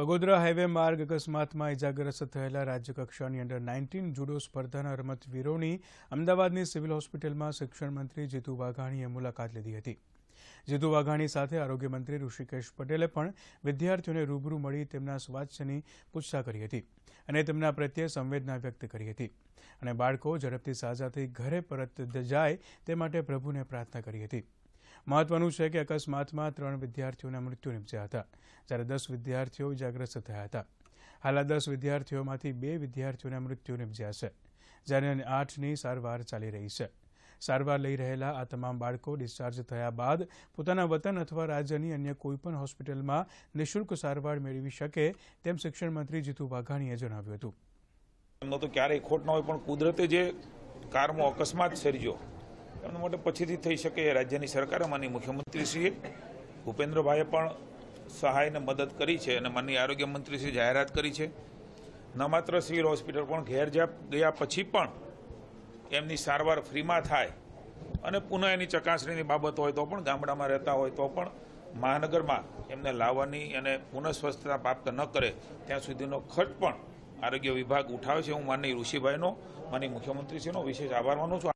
Bagodara highway માર્ગ અકસ્માતમાં ઇજાગ્રસ્ત થયેલા રાજ્યકક્ષાની અંડર નાઇન્ટીન જુડો સ્પર્ધાના રમતવીરોની અમદાવાદની સિવિલ હોસ્પિટલમાં શિક્ષણ મંત્રી જીતુ વાઘાણીએ મુલાકાત લીધી હતી જીતુ વાઘાણી સાથે આરોગ્યમંત્રી ઋષિકેશ પટેલે પણ વિદ્યાર્થીઓને રૂબરૂ મળી તેમના સ્વાસ્થ્યની પૂછતા કરી હતી અને તેમના પ્રત્યે સંવેદના વ્યક્ત કરી હતી અને બાળકો ઝડપથી સાજા થઈ ઘરે પરત જાય તે માટે પ્રભુને પ્રાર્થના કરી હતી મહત્વનું છે કે અકસ્માતમાં ત્રણ વિદ્યાર્થીઓના મૃત્યુ નિપજ્યા હતા જ્યારે દસ વિદ્યાર્થીઓ ઇજાગ્રસ્ત થયા હતા હાલના દસ વિદ્યાર્થીઓમાંથી બે વિદ્યાર્થીઓના મૃત્યુ નિપજ્યા છે જ્યારે આઠની સારવાર ચાલી રહી છે સારવાર લઈ રહેલા આ તમામ બાળકો ડિસ્ચાર્જ થયા બાદ પોતાના વતન અથવા રાજ્યની અન્ય કોઈપણ હોસ્પિટલમાં નિઃશુલ્ક સારવાર મેળવી શકે તેમ શિક્ષણ મંત્રી જીતુ વાઘાણીએ જણાવ્યું હતું એમનો તો ક્યારેય ખોટ ન હોય પણ કુદરતે જે કારમો અકસ્માત સર્જ્યો એમના માટે પછીથી થઈ શકે રાજ્યની સરકારે માની મુખ્યમંત્રીશ્રીએ ભૂપેન્દ્રભાઈએ પણ સહાયને મદદ કરી છે અને માનની આરોગ્ય મંત્રીશ્રી જાહેરાત કરી છે ન માત્ર સિવિલ હોસ્પિટલ પણ ઘેર ગયા પછી પણ એમની સારવાર ફ્રીમાં થાય અને પુનઃ એની ચકાસણીની બાબત હોય તો પણ ગામડામાં રહેતા હોય તો પણ મહાનગરમાં એમને લાવવાની અને પુનઃ સ્વસ્થતા પ્રાપ્ત ન કરે ત્યાં સુધીનો ખર્ચ પણ આરોગ્ય વિભાગ ઉઠાવે છે હું માનની ઋષિભાઈનો માની મુખ્યમંત્રીશ્રીનો વિશેષ આભાર માનું છું